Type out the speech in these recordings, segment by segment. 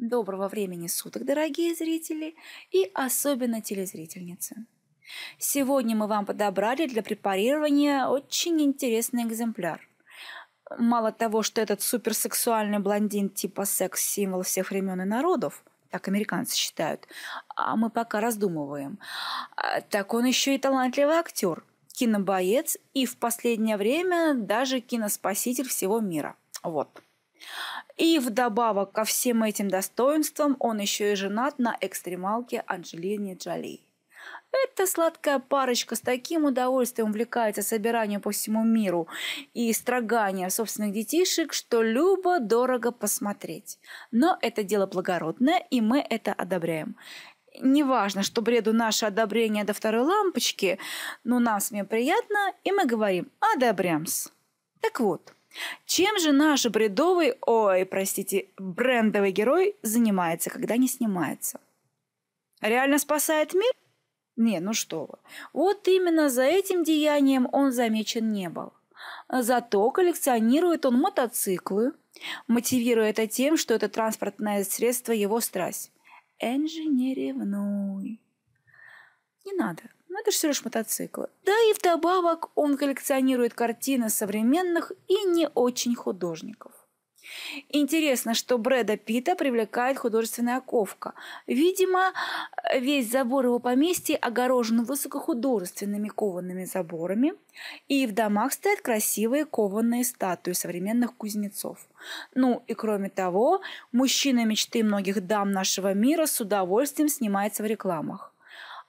Доброго времени суток, дорогие зрители и особенно телезрительницы. Сегодня мы вам подобрали для препарирования очень интересный экземпляр. Мало того, что этот суперсексуальный блондин типа секс-символ всех времен и народов, так американцы считают, а мы пока раздумываем, а так он еще и талантливый актер, кинобоец и в последнее время даже киноспаситель всего мира. Вот. И вдобавок ко всем этим достоинствам он еще и женат на экстремалке Анджелине Джоли. Эта сладкая парочка с таким удовольствием увлекается собиранием по всему миру и строганием собственных детишек, что любо дорого посмотреть. Но это дело благородное, и мы это одобряем. Неважно, что бреду наше одобрение до второй лампочки, но нам с ним приятно, и мы говорим «одобрямс». Так вот, чем же наш бредовый, ой, простите, брендовый герой занимается, когда не снимается? Реально спасает мир? Не, ну что вы. Вот именно за этим деянием он замечен не был. Зато коллекционирует он мотоциклы, мотивируя это тем, что это транспортное средство его страсть. Энджи, не ревнуй. Не надо. Ну, это же всего лишь мотоциклы. Да и вдобавок он коллекционирует картины современных и не очень художников. Интересно, что Брэда Питта привлекает художественная ковка. Видимо, весь забор его поместья огорожен высокохудожественными коваными заборами, и в домах стоят красивые кованые статуи современных кузнецов. Ну и кроме того, мужчина мечты многих дам нашего мира с удовольствием снимается в рекламах.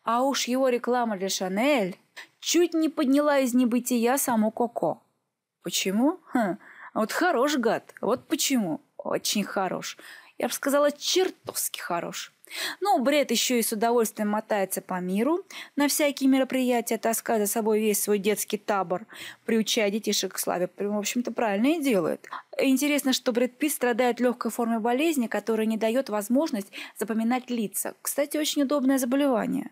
А уж его реклама для Шанель чуть не подняла из небытия саму Коко. Почему? Хм, вот хорош гад. Вот почему. Очень хорош. Я бы сказала, чертовски хорош. Ну, бред еще и с удовольствием мотается по миру на всякие мероприятия, таская за собой весь свой детский табор, приучая детишек к славе. В общем-то, правильно и делает. Интересно, что Брэд Питт страдает легкой формой болезни, которая не дает возможность запоминать лица. Кстати, очень удобное заболевание.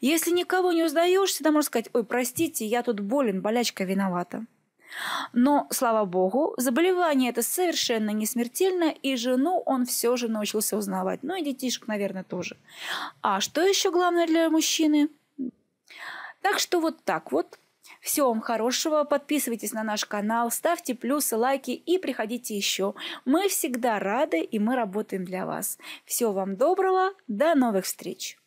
Если никого не узнаешь, всегда можно сказать, ой, простите, я тут болен, болячка виновата. Но, слава богу, заболевание это совершенно не смертельно, и жену он все же научился узнавать. Ну и детишек, наверное, тоже. А что еще главное для мужчины? Так что вот так вот. Всего вам хорошего, подписывайтесь на наш канал, ставьте плюсы, лайки и приходите еще. Мы всегда рады и мы работаем для вас. Всего вам доброго, до новых встреч!